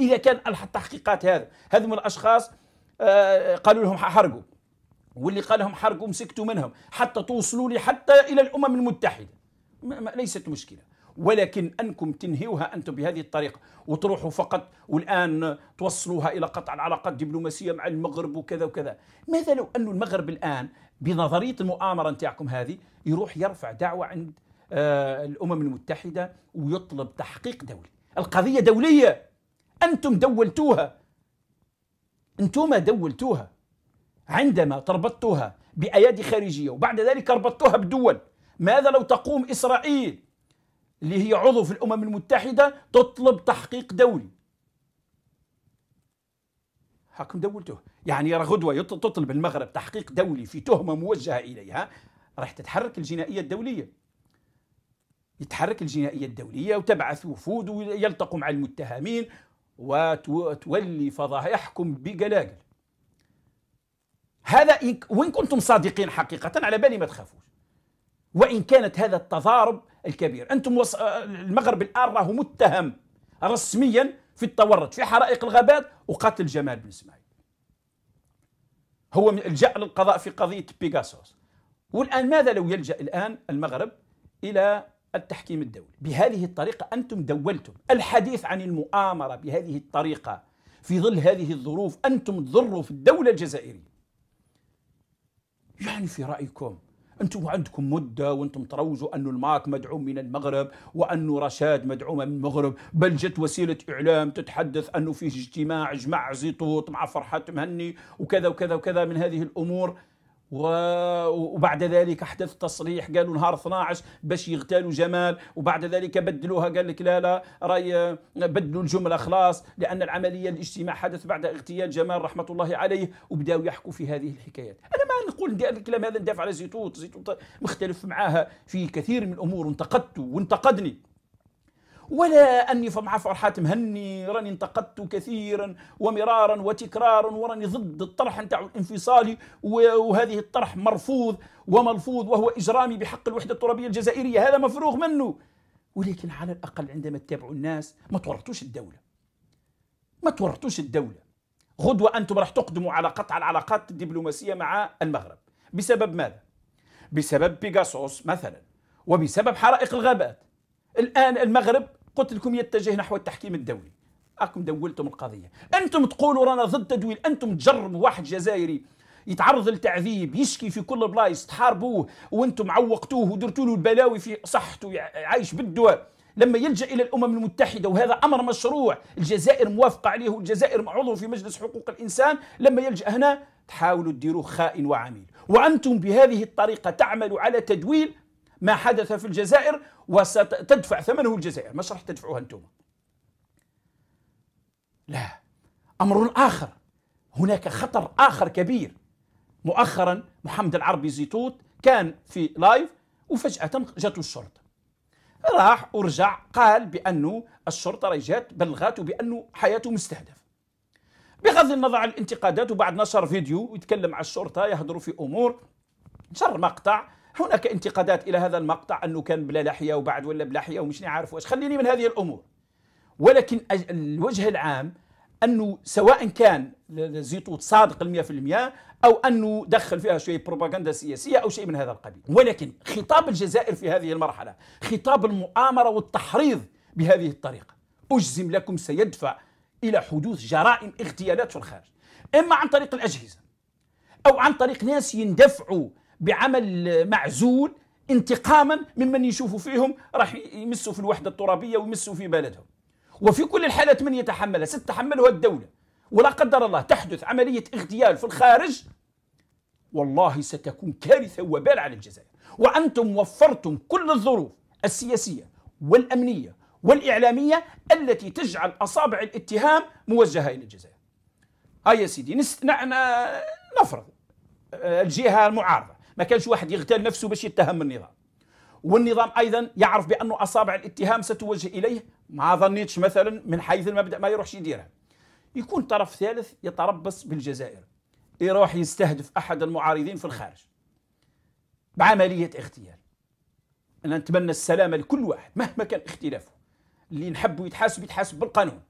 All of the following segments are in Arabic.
اذا كان التحقيقات هذا هذم الاشخاص آه، قالوا لهم حرقوا واللي قال لهم حرقوا مسكتوا منهم حتى توصلوا لي حتى الى الامم المتحده ما ليست مشكله ولكن انكم تنهيوها انتم بهذه الطريقه وتروحوا فقط والان توصلوها الى قطع العلاقات الدبلوماسيه مع المغرب وكذا وكذا ماذا لو ان المغرب الان بنظريه المؤامره نتاعكم هذه يروح يرفع دعوه عند آه، الامم المتحده ويطلب تحقيق دولي القضيه دوليه أنتم دولتوها أنتم دولتوها عندما تربطتوها بأيادي خارجية وبعد ذلك ربطتها بدول ماذا لو تقوم إسرائيل اللي هي عضو في الأمم المتحدة تطلب تحقيق دولي هاكم دولته يعني غدوة تطلب المغرب تحقيق دولي في تهمة موجهة إليها راح تتحرك الجنائية الدولية يتحرك الجنائية الدولية وتبعث وفود ويلتقوا مع المتهمين وتولي يحكم بجلاجل هذا وإن كنتم صادقين حقيقة على بالي ما تخافوش وإن كانت هذا التضارب الكبير أنتم وص... المغرب الآن راه متهم رسميا في التورط في حرائق الغابات وقتل جمال بن اسماعيل هو الجا للقضاء في قضية بيغاسوس والآن ماذا لو يلجأ الآن المغرب إلى التحكيم الدولي بهذه الطريقة أنتم دولتم الحديث عن المؤامرة بهذه الطريقة في ظل هذه الظروف أنتم تضروا في الدولة الجزائرية يعني في رأيكم انتم عندكم مده وانتم تروجوا ان الماك مدعوم من المغرب وان رشاد مدعومه من المغرب بل جت وسيله اعلام تتحدث انه فيه اجتماع جمع زيطوط مع فرحات مهني وكذا وكذا وكذا من هذه الامور وبعد ذلك احدث تصريح قالوا نهار 12 باش يغتالوا جمال وبعد ذلك بدلوها قال لك لا لا راي بدلوا الجمله خلاص لان العمليه الاجتماع حدث بعد اغتيال جمال رحمه الله عليه وبداوا يحكوا في هذه الحكايات انا ما نقول الكلام هذا ندافع على زيتوت زيتوت مختلف معاها في كثير من الامور وانتقدته وانتقدني ولا أني فمع فرحات مهني راني انتقدت كثيرا ومرارا وتكرارا وراني ضد الطرح نتاع الانفصالي وهذه الطرح مرفوض وملفوظ وهو إجرامي بحق الوحدة الترابية الجزائرية هذا مفروغ منه ولكن على الأقل عندما تتابعوا الناس ما تورطوش الدولة ما تورطوش الدولة غدوة أنتم راح تقدموا على قطع العلاقات الدبلوماسية مع المغرب بسبب ماذا؟ بسبب بيغاسوس مثلا وبسبب حرائق الغابات الآن المغرب قلت لكم يتجه نحو التحكيم الدولي راكم دولتم القضيه انتم تقولوا رانا ضد تدويل انتم تجربوا واحد جزائري يتعرض للتعذيب يشكي في كل بلايص تحاربوه وانتم عوقتوه ودرتوا له البلاوي في صحته عايش بالدواء لما يلجا الى الامم المتحده وهذا امر مشروع الجزائر موافقه عليه والجزائر عضو في مجلس حقوق الانسان لما يلجا هنا تحاولوا تديروه خائن وعميل وانتم بهذه الطريقه تعملوا على تدويل ما حدث في الجزائر وستدفع ثمنه الجزائر مش راح تدفعوها انتم لا امر اخر هناك خطر اخر كبير مؤخرا محمد العربي زيتوت كان في لايف وفجاه جاته الشرطه راح ورجع قال بانه الشرطه رجعت جات بلغاته بانه حياته مستهدفه بغض النظر عن الانتقادات وبعد نشر فيديو ويتكلم على الشرطه يهضروا في امور نشر مقطع هناك انتقادات الى هذا المقطع انه كان بلا لحيه وبعد ولا بلا لحيه ومش عارف واش خليني من هذه الامور ولكن الوجه العام انه سواء كان زيتوت صادق 100% او انه دخل فيها شويه بروباغندا سياسيه او شيء من هذا القبيل ولكن خطاب الجزائر في هذه المرحله خطاب المؤامره والتحريض بهذه الطريقه اجزم لكم سيدفع الى حدوث جرائم اغتيالات في الخارج اما عن طريق الاجهزه او عن طريق ناس يندفعوا بعمل معزول انتقاما ممن يشوفوا فيهم راح يمسوا في الوحده الترابيه ويمسوا في بلدهم. وفي كل الحالات من يتحملها ستتحملها الدوله ولا قدر الله تحدث عمليه اغتيال في الخارج والله ستكون كارثه وبال على الجزائر وانتم وفرتم كل الظروف السياسيه والامنيه والاعلاميه التي تجعل اصابع الاتهام موجهه الى الجزائر. هيا سيدي نفرض آه، الجهه المعارضه ما كانش واحد يغتال نفسه باش يتهم النظام والنظام ايضا يعرف بانه اصابع الاتهام ستوجه اليه ما ظنيتش مثلا من حيث المبدا ما يروحش يديرها يكون طرف ثالث يتربص بالجزائر يروح يستهدف احد المعارضين في الخارج بعمليه اغتيال انا نتمنى السلامه لكل واحد مهما كان اختلافه اللي نحبوا يتحاسب يتحاسب بالقانون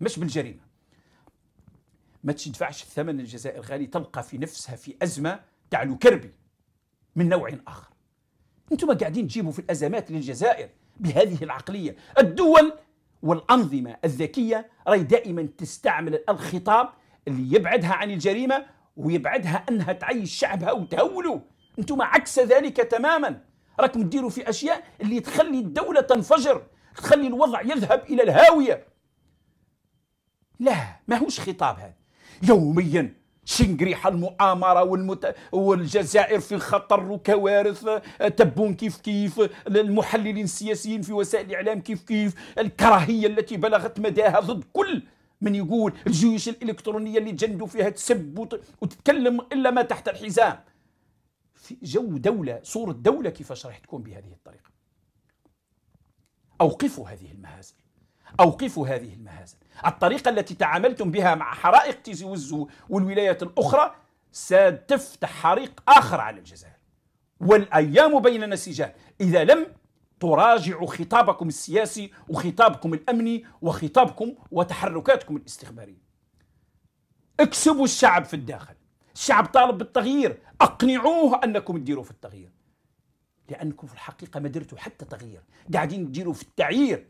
مش بالجريمه ما تدفعش الثمن الجزائر غالي تبقى في نفسها في ازمه تاع كربي من نوع آخر أنتم قاعدين تجيبوا في الأزمات للجزائر بهذه العقلية الدول والأنظمة الذكية راي دائما تستعمل الخطاب اللي يبعدها عن الجريمة ويبعدها أنها تعيش شعبها وتهوله أنتم عكس ذلك تماما راكم تديروا في أشياء اللي تخلي الدولة تنفجر تخلي الوضع يذهب إلى الهاوية لا ماهوش خطاب هذا يوميا شنقريحه المؤامره والمت... والجزائر في خطر وكوارث تبون كيف كيف المحللين السياسيين في وسائل الاعلام كيف كيف الكراهيه التي بلغت مداها ضد كل من يقول الجيوش الالكترونيه اللي تجندوا فيها تسب وت... وتتكلم الا ما تحت الحزام في جو دوله صوره دوله كيفاش راح تكون بهذه الطريقه اوقفوا هذه المهازل اوقفوا هذه المهازل الطريقة التي تعاملتم بها مع حرائق تيزي وزو والولايات الأخرى ستفتح حريق آخر على الجزائر والأيام بيننا سجال إذا لم تراجعوا خطابكم السياسي وخطابكم الأمني وخطابكم وتحركاتكم الاستخبارية اكسبوا الشعب في الداخل الشعب طالب بالتغيير أقنعوه أنكم تديروا في التغيير لأنكم في الحقيقة ما درتوا حتى تغيير قاعدين تديروا في التعيير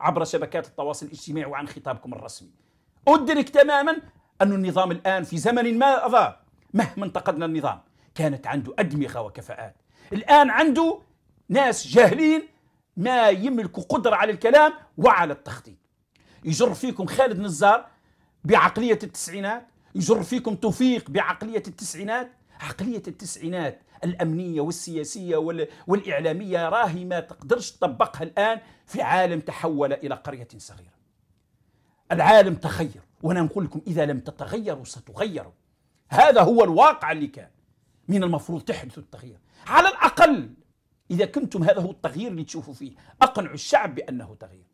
عبر شبكات التواصل الاجتماعي وعن خطابكم الرسمي أدرك تماما أن النظام الآن في زمن ماذا مهما انتقدنا النظام كانت عنده أدمغة وكفاءات الآن عنده ناس جاهلين ما يملكوا قدرة على الكلام وعلى التخطيط يجر فيكم خالد نزار بعقلية التسعينات يجر فيكم توفيق بعقلية التسعينات عقلية التسعينات الامنيه والسياسيه والاعلاميه راهي ما تقدرش تطبقها الان في عالم تحول الى قريه صغيره. العالم تغير وانا نقول لكم اذا لم تتغيروا ستغيروا. هذا هو الواقع اللي كان. من المفروض تحدث التغيير، على الاقل اذا كنتم هذا هو التغيير اللي تشوفوا فيه، اقنعوا الشعب بانه تغيير.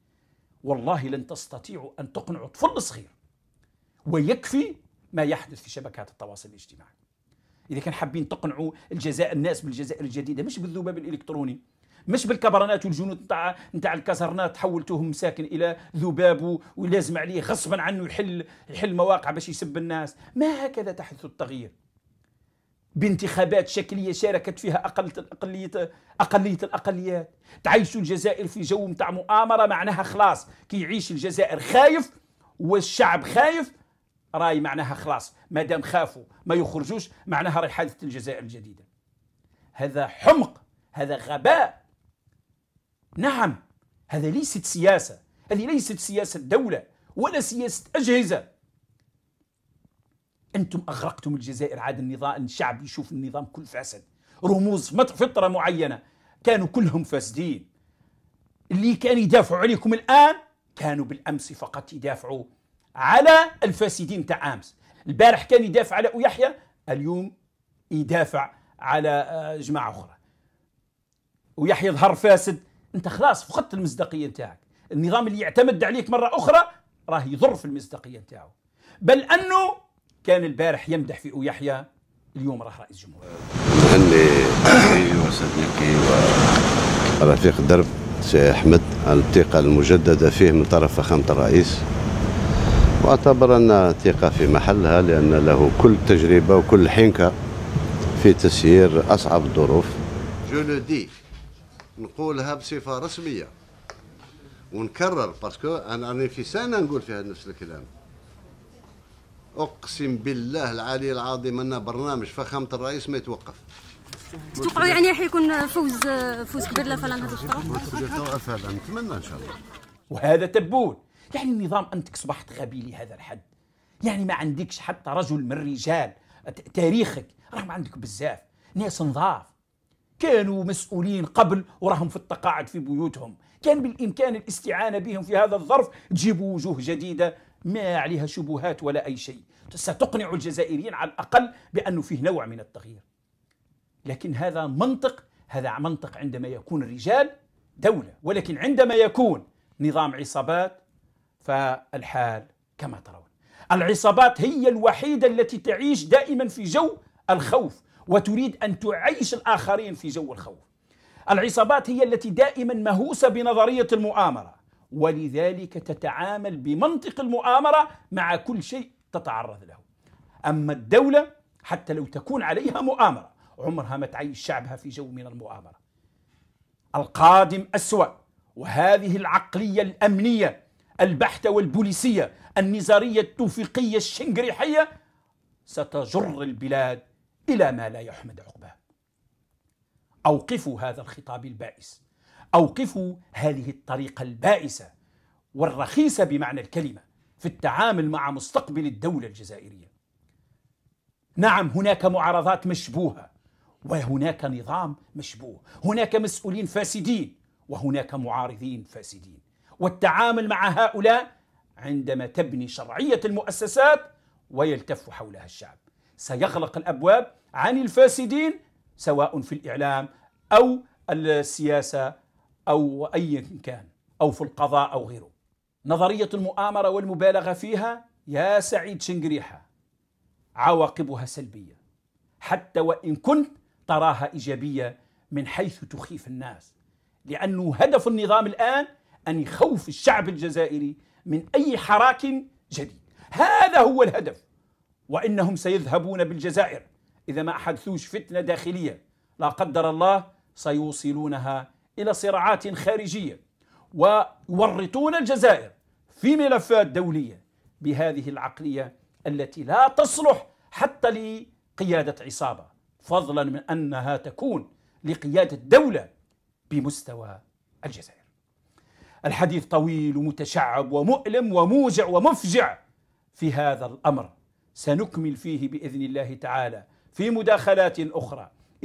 والله لن تستطيعوا ان تقنعوا طفل صغير. ويكفي ما يحدث في شبكات التواصل الاجتماعي. اذا كان حابين تقنعوا الجزائر الناس بالجزائر الجديده مش بالذباب الالكتروني مش بالكبرانات والجنود نتاع نتاع الكازرنات حولتوهم مساكن الى ذباب ولازم عليه غصبا عنه يحل يحل مواقع باش يسب الناس ما هكذا تحدث التغيير بانتخابات شكلية شاركت فيها أقلية الأقلية أقلية الأقليات تعيشوا الجزائر في جو نتاع مؤامرة معناها خلاص كي يعيش الجزائر خايف والشعب خايف راي معناها خلاص ما دام خافوا ما يخرجوش معناها راي حادثة الجزائر الجديدة هذا حمق هذا غباء نعم هذا ليست سياسة هذه ليست سياسة دولة ولا سياسة أجهزة أنتم أغرقتم الجزائر عاد النظام الشعب يشوف النظام كل فاسد رموز فطرة معينة كانوا كلهم فاسدين اللي كان يدافعوا عليكم الآن كانوا بالأمس فقط يدافعوا على الفاسدين تاع امس البارح كان يدافع على يحيى اليوم يدافع على آه، جماعه اخرى ويحيى ظهر فاسد انت خلاص فقدت المصداقيه نتاعك النظام اللي يعتمد عليك مره اخرى راه يضر في المصداقيه نتاعو بل انه كان البارح يمدح في يحيى اليوم راه رئيس جمهوريه اللي وصديقي ورفيق درب سي احمد الثقه المجدده فيه من طرف فخامه الرئيس واعتبر أن الثقة في محلها لأن له كل تجربة وكل حنكة في تسيير أصعب الظروف جو لو دي نقولها بصفة رسمية ونكرر باسكو أنا راني في سنة نقول فيها نفس الكلام أقسم بالله العلي العظيم أن برنامج فخامة الرئيس ما يتوقف تتوقعوا يعني راح يكون فوز فوز كبير لفلان هذا الشهر؟ نتمنى إن شاء الله وهذا تبون يعني النظام أنتك أصبحت غبي لهذا الحد يعني ما عندكش حتى رجل من الرجال تاريخك راهم عندك بزاف ناس نظاف كانوا مسؤولين قبل وراهم في التقاعد في بيوتهم كان بالإمكان الاستعانة بهم في هذا الظرف تجيبوا وجوه جديدة ما عليها شبهات ولا أي شيء ستقنع الجزائريين على الأقل بأنه فيه نوع من التغيير لكن هذا منطق هذا منطق عندما يكون الرجال دولة ولكن عندما يكون نظام عصابات فالحال كما ترون العصابات هي الوحيده التي تعيش دائما في جو الخوف وتريد ان تعيش الاخرين في جو الخوف العصابات هي التي دائما مهوسه بنظريه المؤامره ولذلك تتعامل بمنطق المؤامره مع كل شيء تتعرض له اما الدوله حتى لو تكون عليها مؤامره عمرها ما تعيش شعبها في جو من المؤامره القادم اسوا وهذه العقليه الامنيه البحتة والبوليسية النزارية التوفيقية الشنقريحية ستجر البلاد إلى ما لا يحمد عقباه أوقفوا هذا الخطاب البائس أوقفوا هذه الطريقة البائسة والرخيصة بمعنى الكلمة في التعامل مع مستقبل الدولة الجزائرية نعم هناك معارضات مشبوهة وهناك نظام مشبوه هناك مسؤولين فاسدين وهناك معارضين فاسدين والتعامل مع هؤلاء عندما تبني شرعية المؤسسات ويلتف حولها الشعب سيغلق الأبواب عن الفاسدين سواء في الإعلام أو السياسة أو أي كان أو في القضاء أو غيره نظرية المؤامرة والمبالغة فيها يا سعيد شنقريحة عواقبها سلبية حتى وإن كنت تراها إيجابية من حيث تخيف الناس لأنه هدف النظام الآن أن يخوف الشعب الجزائري من أي حراك جديد هذا هو الهدف وإنهم سيذهبون بالجزائر إذا ما أحدثوش فتنة داخلية لا قدر الله سيوصلونها إلى صراعات خارجية ويورطون الجزائر في ملفات دولية بهذه العقلية التي لا تصلح حتى لقيادة عصابة فضلا من أنها تكون لقيادة دولة بمستوى الجزائر الحديث طويل ومتشعب ومؤلم وموجع ومفجع في هذا الامر سنكمل فيه باذن الله تعالى في مداخلات اخرى